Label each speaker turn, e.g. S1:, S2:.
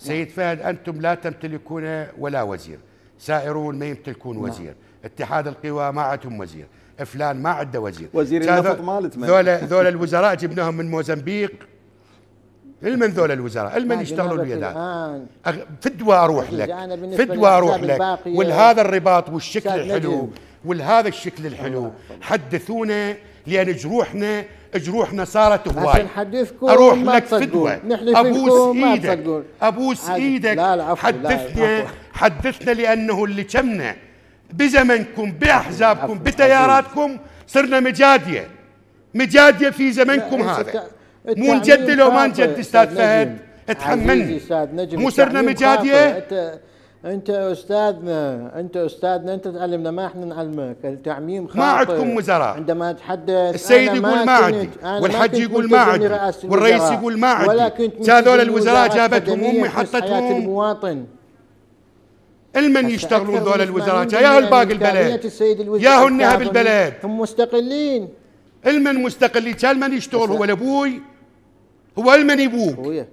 S1: سيد نعم. فهد أنتم لا تمتلكون ولا وزير سائرون ما يمتلكون نعم. وزير اتحاد القوى ما عندهم وزير فلان ما عنده وزير وزير النفط مالت ذولا ذولا الوزراء جبناهم من موزمبيق المن ذول الوزراء المن يشتغلوا اليدات فدوى اروح لك فدوى اروح لك والهذا الرباط والشكل الحلو ولهذا الشكل الحلو حدثونا لان جروحنا جروحنا صارت هواي حدثكم اروح لك فدوه ابوس ايدك ابوس ايدك لا لا حدثنا لا حدثنا لانه اللي كمنا بزمنكم باحزابكم بتياراتكم صرنا مجاديه مجاديه في زمنكم هذا مو نجد لو ما نجد استاذ فهد اتحملني مو صرنا مجاديه
S2: انت استاذنا انت استاذنا انت تعلمنا ما احنا نعلمك التعميم خاطئ ما عندكم وزراء عندما اتحدث السيد يقول ما عندي والحج يقول ما عندي والرئيس يقول ما عندي هذول الوزراء جابتهم امي حطتهم
S1: المواطن المن يشتغلون ذول الوزراء يا الباقي البلد
S2: يا النهب البلد
S1: هم مستقلين المن مستقلين المن يشتغل هو الابوي هو المن يبوك